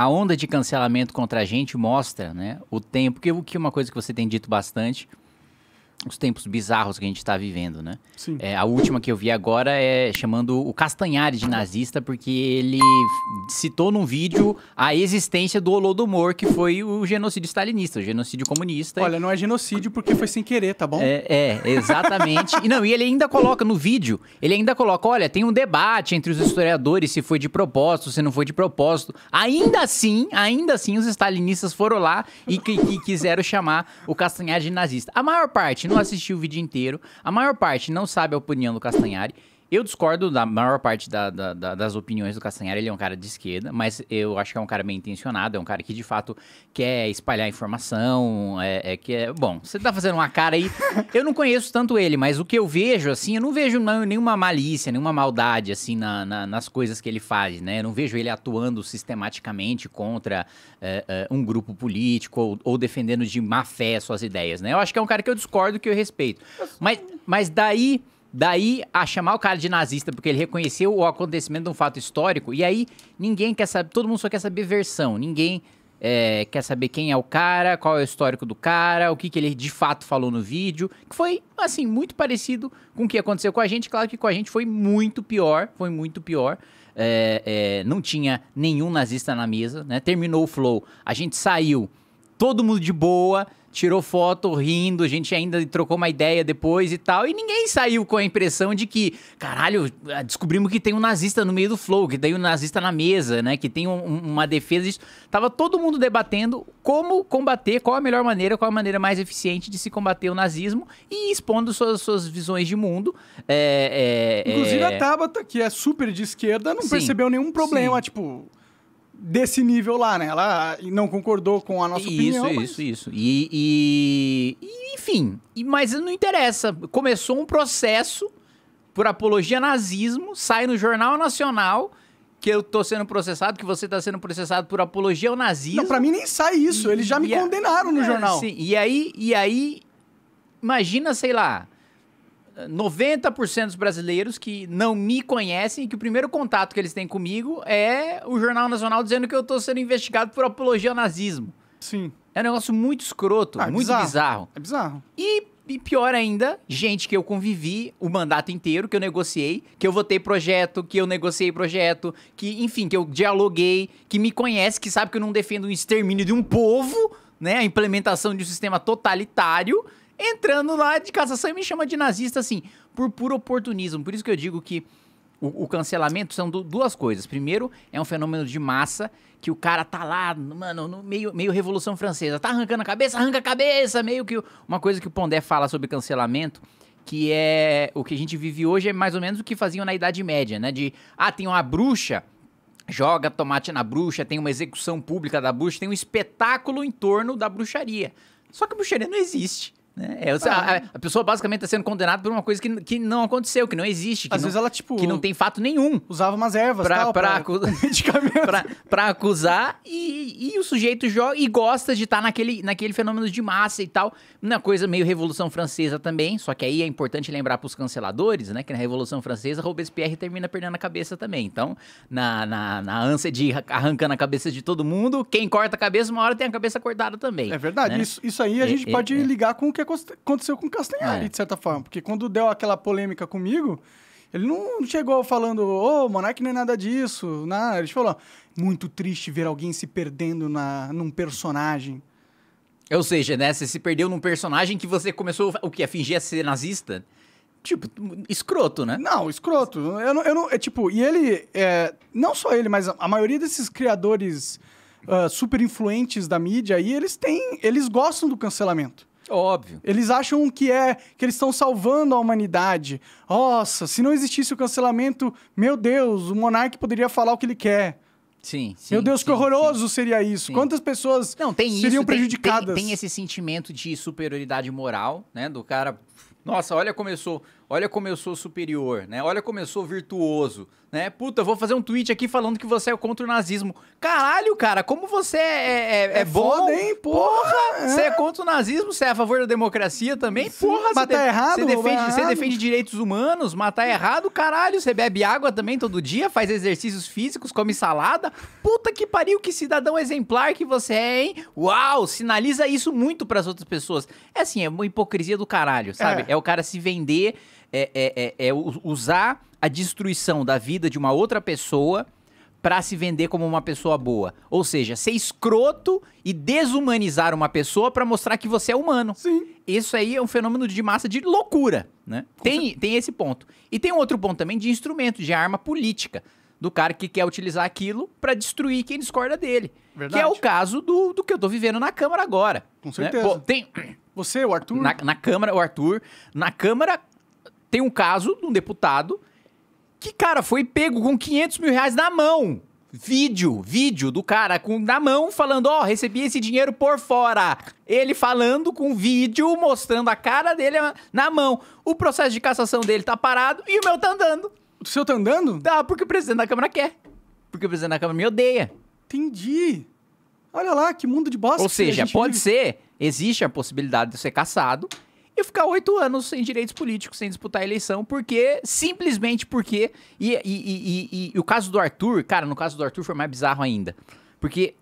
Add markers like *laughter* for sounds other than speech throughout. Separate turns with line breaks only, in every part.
a onda de cancelamento contra a gente mostra né, o tempo, que o que uma coisa que você tem dito bastante os tempos bizarros que a gente está vivendo, né? Sim. É, a última que eu vi agora é chamando o Castanhari de nazista, porque ele citou num vídeo a existência do Holodomor, que foi o genocídio stalinista, o genocídio comunista. Olha, não é genocídio porque foi sem querer, tá bom? É, é exatamente. e não, e ele ainda coloca no vídeo, ele ainda coloca, olha, tem um debate entre os historiadores se foi de propósito, se não foi de propósito. Ainda assim, ainda assim, os stalinistas foram lá e, e quiseram chamar o Castanhari de nazista. A maior parte não assistiu o vídeo inteiro, a maior parte não sabe a opinião do Castanhari. Eu discordo da maior parte da, da, da, das opiniões do Castanheira. Ele é um cara de esquerda, mas eu acho que é um cara bem intencionado. É um cara que, de fato, quer espalhar informação. É, é que é... Bom, você tá fazendo uma cara aí. *laughs* eu não conheço tanto ele, mas o que eu vejo, assim, eu não vejo nenhuma malícia, nenhuma maldade, assim, na, na, nas coisas que ele faz, né? Eu não vejo ele atuando sistematicamente contra é, é, um grupo político ou, ou, defendendo de má fé suas ideias, né? Eu acho que é um cara que eu discordo, que eu respeito. Mas, mas daí Daí a chamar o cara de nazista porque ele reconheceu o acontecimento de um fato histórico. E aí ninguém quer saber, todo mundo só quer saber versão. Ninguém é, quer saber quem é o cara, qual é o histórico do cara, o que, que ele de fato falou no vídeo. Que foi, assim, muito parecido com o que aconteceu com a gente. Claro que com a gente foi muito pior, foi muito pior. É, é, não tinha nenhum nazista na mesa, né? Terminou o flow, a gente saiu, todo mundo de boa, tirou foto rindo, a gente ainda trocou uma ideia depois e tal, e ninguém saiu com a impressão de que, caralho, ah, descobrimos que tem um nazista no meio do flow, que tem um nazista na mesa, né, que tem um, uma defesa disso. Tava todo mundo debatendo como combater, qual a melhor maneira, qual a maneira mais eficiente de se combater o nazismo e expondo suas, suas visões de mundo. É, é, Inclusive é... a
Tabata, que é super de esquerda, não sim, percebeu nenhum problema, sim. tipo desse nível lá, né? Ela não concordou com a nossa isso, opinião. Isso,
mas... isso, isso. E, e, enfim, mas não interessa. Começou um processo por apologia nazismo, sai no Jornal Nacional que eu tô sendo processado, que você tá sendo processado por apologia ao nazismo. Não, pra
mim nem sai isso. E, Eles já me é- condenaram no é, jornal. Sim. E aí, e aí,
imagina, sei lá, 90% dos brasileiros que não me conhecem e que o primeiro contato que eles têm comigo é o Jornal Nacional dizendo que eu estou sendo investigado por apologia ao nazismo. Sim. É um negócio muito escroto, ah, é muito bizarro. bizarro. É bizarro. E, e, pior ainda, gente que eu convivi o mandato inteiro, que eu negociei, que eu votei projeto, que eu negociei projeto, que, enfim, que eu dialoguei, que me conhece, que sabe que eu não defendo o extermínio de um povo, né? A implementação de um sistema totalitário entrando lá de cassação e me chama de nazista, assim, por puro oportunismo. Por isso que eu digo que o, o cancelamento são du duas coisas. Primeiro, é um fenômeno de massa, que o cara tá lá, mano, no meio, meio Revolução Francesa, tá arrancando a cabeça, arranca a cabeça, meio que uma coisa que o Pondé fala sobre cancelamento, que é o que a gente vive hoje é mais ou menos o que faziam na Idade Média, né? De, ah, tem uma bruxa, joga tomate na bruxa, tem uma execução pública da bruxa, tem um espetáculo em torno da bruxaria. Só que a bruxaria não existe. Né? É, eu, a, a, pessoa basicamente está sendo condenada por uma coisa que, que não aconteceu, que não existe. Que às não, vezes ela, tipo. Que não tem fato nenhum. Usava umas ervas, pra, tal, pra, pra, *laughs* pra, pra acusar e, e, o sujeito joga e gosta de estar tá naquele, naquele fenômeno de massa e tal. Uma coisa meio Revolução Francesa também, só que aí é importante lembrar para os canceladores, né? Que na Revolução Francesa, Robespierre termina perdendo a cabeça também. Então, na, na, na ânsia de arrancando a cabeça de todo mundo, quem corta a cabeça, uma hora tem a cabeça cortada também. É verdade. Né? Isso, isso aí a é, gente é, pode
é. ligar com o que aconteceu aconteceu com o Castanhari, é. de certa forma. Porque quando deu aquela polêmica comigo, ele não chegou falando, ô, oh, Monark não é nada disso. não né? Ele falou, muito triste ver alguém se perdendo na, num personagem.
Ou seja, né, você se perdeu num personagem que você começou, o que, a fingir a ser nazista?
Tipo, escroto, né? Não, escroto. Eu não, eu não, é tipo, e ele, é, não só ele, mas a maioria desses criadores uh, super influentes da mídia aí, eles têm, eles gostam do cancelamento. Óbvio. Eles acham que é que eles estão salvando a humanidade. Nossa, se não existisse o cancelamento, meu Deus, o monarca poderia falar o que ele quer. Sim, sim, Meu Deus, sim, que horroroso sim, seria isso. Quantas pessoas não, tem seriam isso, tem, prejudicadas? Tem,
tem, esse sentimento de superioridade moral, né? Do cara. Nossa, olha como eu sou Olha como eu sou superior, né? Olha como eu sou virtuoso, né? Puta, eu vou fazer um tweet aqui falando que você é contra o nazismo. Caralho, cara, como você é, é, é, é, é bom, foda, hein? Porra! É. você é contra o nazismo, você é a favor da democracia também? Sim, porra, matar tá errado, você defende, Você defende direitos humanos, matar tá errado, caralho. Você bebe água também todo dia, faz exercícios físicos, come salada. Puta que pariu, que cidadão exemplar que você é, hein? Uau, sinaliza isso muito para as outras pessoas. É assim, é uma hipocrisia do caralho, sabe? é, é o cara se vender é, é, é, é usar a destruição da vida de uma outra pessoa para se vender como uma pessoa boa. Ou seja, ser escroto e desumanizar uma pessoa para mostrar que você é humano. Sim. Isso aí é um fenômeno de massa de loucura, né? tem, tem esse ponto. E tem um outro ponto também de instrumento, de arma política. Do cara que quer utilizar aquilo para destruir quem discorda dele. Verdade. Que é o caso do, do que eu tô vivendo na Câmara agora. Com né? certeza. Né? Pô, tem... Você, o Arthur? Na, na Câmara, o Arthur. Na Câmara, tem um caso de um deputado que, cara, foi pego com 500 mil reais na mão. Vídeo, vídeo do cara com, na mão falando: Ó, oh, recebi esse dinheiro por fora. Ele falando com vídeo, mostrando a cara dele na mão. O processo de cassação dele tá parado e o meu tá andando. O seu tá andando? Tá, porque o presidente da Câmara quer. Porque o presidente da Câmara me odeia. Entendi. Olha lá, que mundo de bosta. Ou seja, pode vive. ser, existe a possibilidade de ser cassado e ficar oito anos sem direitos políticos, sem disputar a eleição, porque, simplesmente porque. E, e, e, e, o caso do Arthur, cara, no caso do Arthur foi mais bizarro ainda. Porque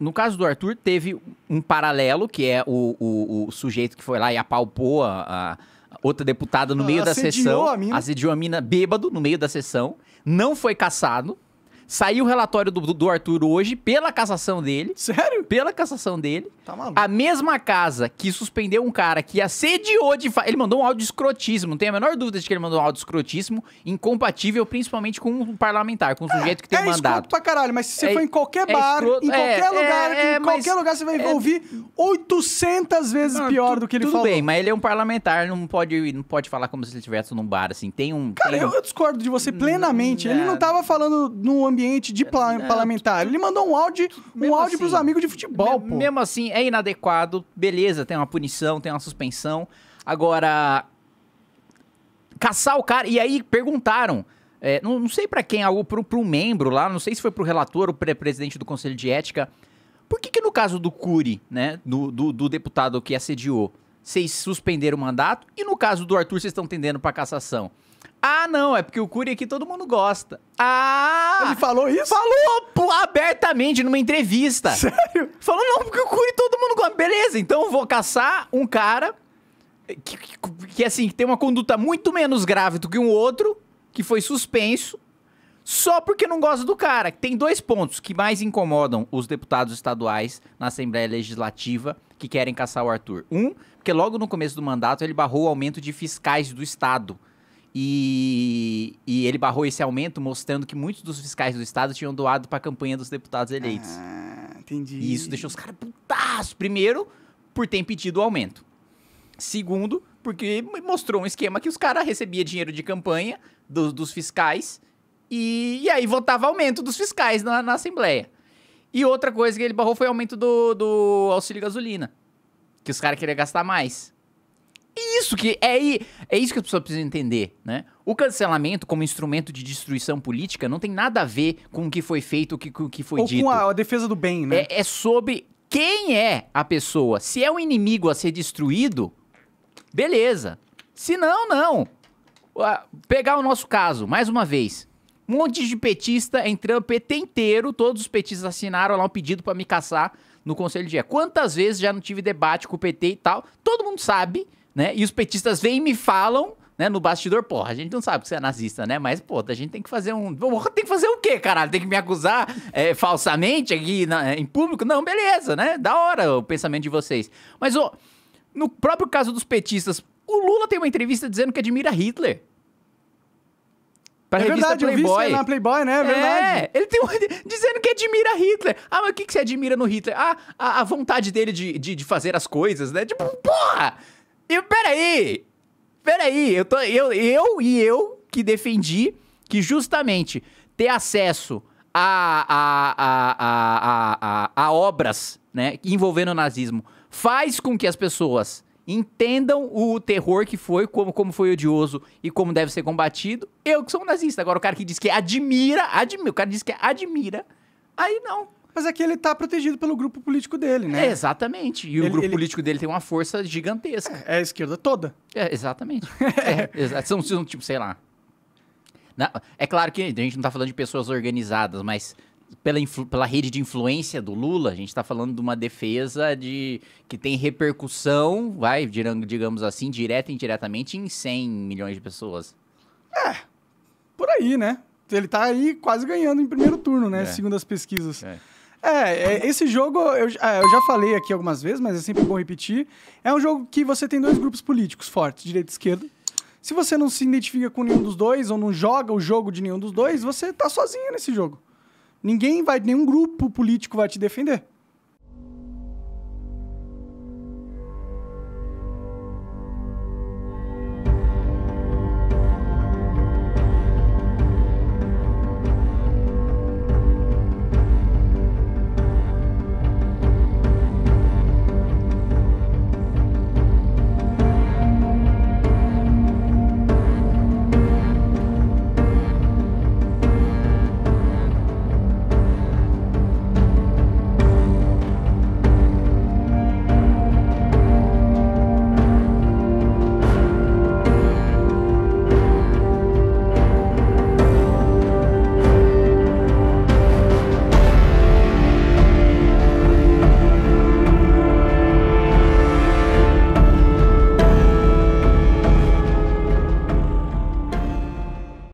no caso do Arthur teve um paralelo, que é o, o, o sujeito que foi lá e apalpou a, a outra deputada no meio ah, da sessão. A mina. Assediou a mina bêbado no meio da sessão, não foi caçado Saiu o relatório do, do Arthur hoje pela cassação dele. Sério? Pela cassação dele. Tá maluco. A mesma casa que suspendeu um cara que assediou de. Fa... Ele mandou um áudio escrotíssimo. Não tem a menor dúvida de que ele mandou um áudio escrotíssimo, incompatível principalmente com um parlamentar, com um é, sujeito que tem é um mandato. É pra
caralho, mas se você é, for em qualquer é bar, escroto, em é, qualquer é, lugar, em qualquer lugar você vai ouvir 800 vezes não, pior tu, do que ele tudo falou. Tudo bem,
mas ele é um parlamentar, não pode, não pode falar como se ele estivesse num bar, assim. Tem um. Cara, tem um... Eu,
eu, discordo de você plenamente. ele não tava falando num ambiente ambiente de pla- parlamentar. Ele mandou um áudio, um áudio assim, pros amigos de futebol, me- pô.
Mesmo assim, é inadequado. Beleza, tem uma punição, tem uma suspensão. Agora, caçar o cara. E aí perguntaram. É, não, não, sei para quem, algo para um membro lá, não sei se foi para o relator ou para presidente do Conselho de Ética. Por que, que no caso do Cury, né, do, do, do, deputado que assediou, vocês suspenderam o mandato e no caso do Arthur vocês estão tendendo para cassação? Ah, não, é porque o curi aqui todo mundo gosta. Ah! Ele falou isso? Falou abertamente numa entrevista. *laughs* Sério? Falou, não, porque o curi todo mundo gosta. Beleza, então vou caçar um cara que, que, que, assim, tem uma conduta muito menos grave do que um outro, que foi suspenso, só porque não gosta do cara. Tem dois pontos que mais incomodam os deputados estaduais na Assembleia Legislativa que querem caçar o Arthur. Um, porque logo no começo do mandato ele barrou o aumento de fiscais do Estado e, e, ele barrou esse aumento, mostrando que muitos dos fiscais do Estado tinham doado para a campanha dos deputados eleitos. Ah, entendi. E isso deixou os caras putaços. Primeiro, por ter impedido o aumento. Segundo, porque mostrou um esquema que os caras recebia dinheiro de campanha do, dos fiscais e, e, aí votava aumento dos fiscais na, na, Assembleia. E outra coisa que ele barrou foi o aumento do, do auxílio gasolina, que os caras queriam gastar mais. Isso que é, é isso que a pessoa precisa entender, né? O cancelamento como instrumento de destruição política não tem nada a ver com o que foi feito, o que, o que foi Ou dito. Com a, a, defesa do bem, né? É, é sobre quem é a pessoa. Se é um inimigo a ser destruído, beleza. Se não, não. Pegar o nosso caso, mais uma vez. Um monte de petista entrando, PT inteiro, todos os petistas assinaram lá um pedido para me caçar no Conselho de Guerra. Quantas vezes já não tive debate com o PT e tal? Todo mundo sabe né? E os petistas vêm e me falam, né, no bastidor, porra, a gente não sabe que você é nazista, né? Mas, pô, a gente tem que fazer um. Tem que fazer o quê, caralho? Tem que me acusar é, falsamente aqui na, em público? Não, beleza, né? Da hora o pensamento de vocês. Mas, ô, no próprio caso dos petistas, o Lula tem uma entrevista dizendo que admira Hitler.
Pra é verdade, Playboy. eu vi na Playboy, né? É verdade. É,
ele tem *laughs* dizendo que admira Hitler. Ah, mas o que, que você admira no Hitler? Ah, a, a vontade dele de, de, de fazer as coisas, né? Tipo, porra! E peraí! Peraí, eu, tô, eu, eu e eu que defendi que justamente ter acesso a, a, a, a, a, a, obras né, envolvendo o nazismo faz com que as pessoas entendam o terror que foi, como, como foi odioso e como deve ser combatido. Eu que sou um nazista. Agora, o cara que diz que admira, admira o cara diz que admira, aí não. Mas aqui é ele está protegido pelo grupo político dele, né? É, exatamente. E ele, o grupo ele... político dele tem uma força gigantesca. É, é a
esquerda toda. É, exatamente. *laughs*
é, são, são, tipo, sei lá. é claro que a gente não está falando de pessoas organizadas, mas pela, pela rede de influência do Lula, a gente está falando de uma defesa de que tem repercussão, vai, digamos assim, direta e indiretamente, em 100 milhões de pessoas. É,
por aí, né? Ele está aí quase ganhando em primeiro turno, né? É. Segundo as pesquisas. É. É, é, esse jogo, eu, é, eu, já falei aqui algumas vezes, mas é sempre bom repetir. É um jogo que você tem dois grupos políticos fortes, direita e esquerda. Se você não se identifica com nenhum dos dois, ou não joga o jogo de nenhum dos dois, você tá sozinho nesse jogo. Ninguém vai, nenhum grupo político vai te defender.